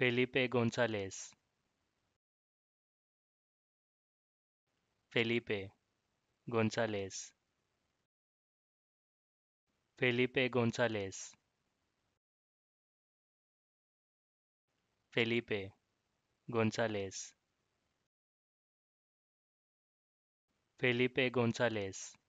Felipe Gonzalez Felipe Gonzalez Felipe Gonzalez Felipe González Felipe González